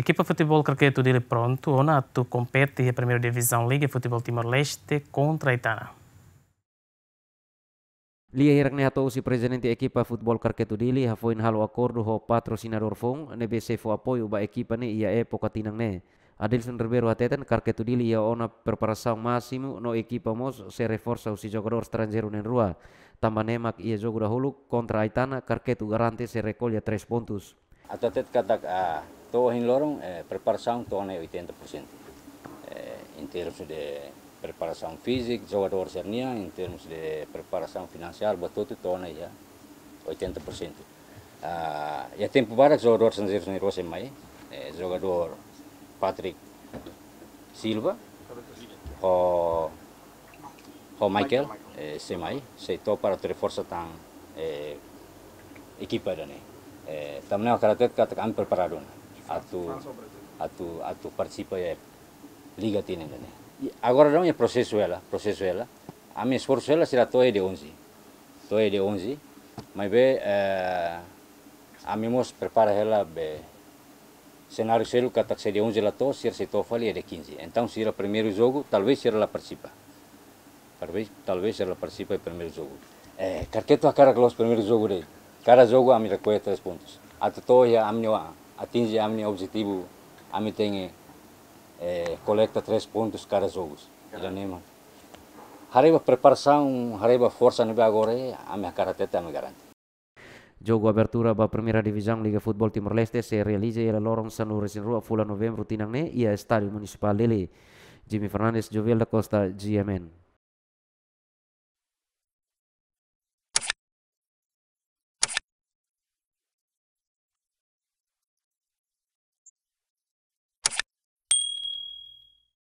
Equipa Futebol Croqueto de Pronto, ona tu compete na primeira divisão Liga Futebol Timor-Leste contra Itana. Lia hirak ne hatou ya si presidente ekipa futebol karketu dili hafoin halu akordu ho patrocinador fong ne bese fo apoio ba ekipa ne ia e pokatinang ne. Adilson Ribeiro hatetan karketu dili ia ya ona preparação máximo no ekipa mos se reforça o si jogador estrangeiro nen rua. Tamba nemak ia jogo dahulu contra Aitana karketu garante se recolha 3 pontos. Atatet katak a ah, Estou em Lorong, é, eh, preparação torna 80%. É, em termos de preparação física, jogador sernia, em termos de preparação financeira, batuta torna já 80%. Ah, já tem vários jogadores estrangeiros em Rosemai, é, jogador Patrick Silva, o, o Michael, é, Semai, se para reforçar a é, eh, equipa. Né? É, também o Karate está preparado. Né? a tu, a tu, a tu Liga tiene que Agora não é processo ela, processo ela. A minha esforço ela será toa de 11. Toa de 11. Mas bem, a minha moça prepara ela bem. Cenário selo que de 11 ela toa, se se toa de 15. Então se era o primeiro jogo, talvez se ela participa. Talvez, talvez ela participa do primeiro jogo. É, carqueto a cara que os primeiros jogos dele. Cada jogo a minha puntos. três pontos. Até toa a minha atinge a minha objetivo. A mim tem é, eh, coleta três pontos cada jogo. Iranema. Hareba preparação, hareba força no agora, e a minha karateta a minha garante. Jogo abertura ba Primeira Divisão Liga Futebol Timor-Leste se realiza ira lorong Sanur rua Fula Novembro tinang ne ia Estádio Municipal Lele. Jimmy Fernandes, Jovel da Costa, GMN.